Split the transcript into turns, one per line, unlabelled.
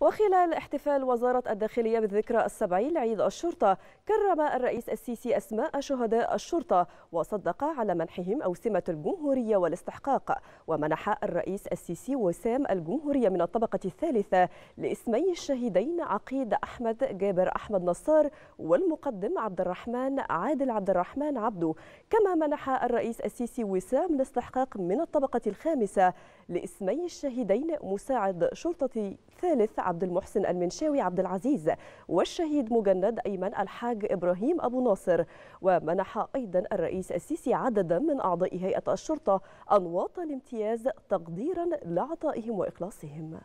وخلال احتفال وزارة الداخلية بالذكرى السبعين لعيد الشرطة كرم الرئيس السيسي أسماء شهداء الشرطة وصدق على منحهم أوسمة الجمهورية والاستحقاق ومنح الرئيس السيسي وسام الجمهورية من الطبقة الثالثة لاسمي الشهيدين عقيد أحمد جابر أحمد نصار والمقدم عبد الرحمن عادل عبد الرحمن عبده كما منح الرئيس السيسي وسام الاستحقاق من الطبقة الخامسة لاسمي الشهيدين مساعد شرطة ثالث عبد المحسن المنشاوي عبد العزيز والشهيد مجند أيمن الحاج إبراهيم أبو ناصر ومنح أيضا الرئيس السيسي عددا من أعضاء هيئة الشرطة أنواط الامتياز تقديرا لعطائهم وإخلاصهم